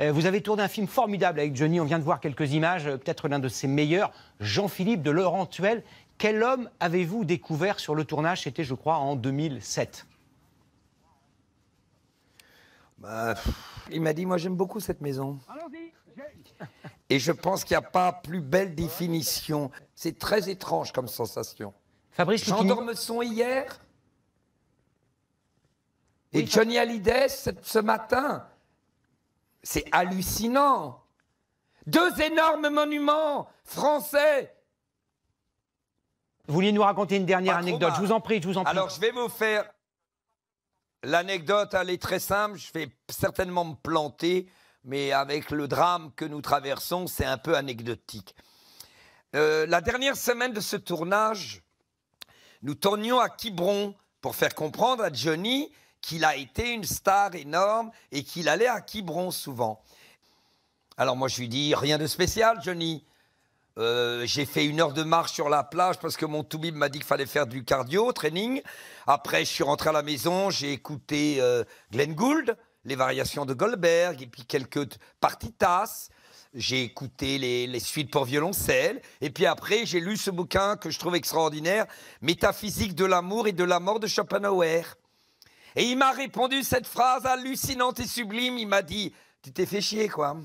Euh, vous avez tourné un film formidable avec Johnny. On vient de voir quelques images, euh, peut-être l'un de ses meilleurs, Jean-Philippe de Tuel. Quel homme avez-vous découvert sur le tournage C'était, je crois, en 2007. Bah, il m'a dit, moi j'aime beaucoup cette maison. Et je pense qu'il n'y a pas plus belle définition. C'est très étrange comme sensation. Fabrice son hier Et Johnny Hallyday ce matin c'est hallucinant. Deux énormes monuments français. Vous vouliez nous raconter une dernière anecdote Je vous en prie, je vous en prie. Alors, je vais vous faire. L'anecdote, elle est très simple. Je vais certainement me planter, mais avec le drame que nous traversons, c'est un peu anecdotique. Euh, la dernière semaine de ce tournage, nous tournions à Quiberon pour faire comprendre à Johnny qu'il a été une star énorme et qu'il allait à Quiberon souvent. Alors moi je lui dis rien de spécial Johnny. Euh, j'ai fait une heure de marche sur la plage parce que mon toubib m'a dit qu'il fallait faire du cardio, training. Après, je suis rentré à la maison, j'ai écouté euh, Glenn Gould, les variations de Goldberg, et puis quelques partitas. J'ai écouté les, les, suites pour violoncelle. Et puis après, j'ai lu ce bouquin que je trouve extraordinaire, Métaphysique de l'amour et de la mort de Schopenhauer. Et il m'a répondu cette phrase hallucinante et sublime. Il m'a dit, tu t'es fait chier, quoi.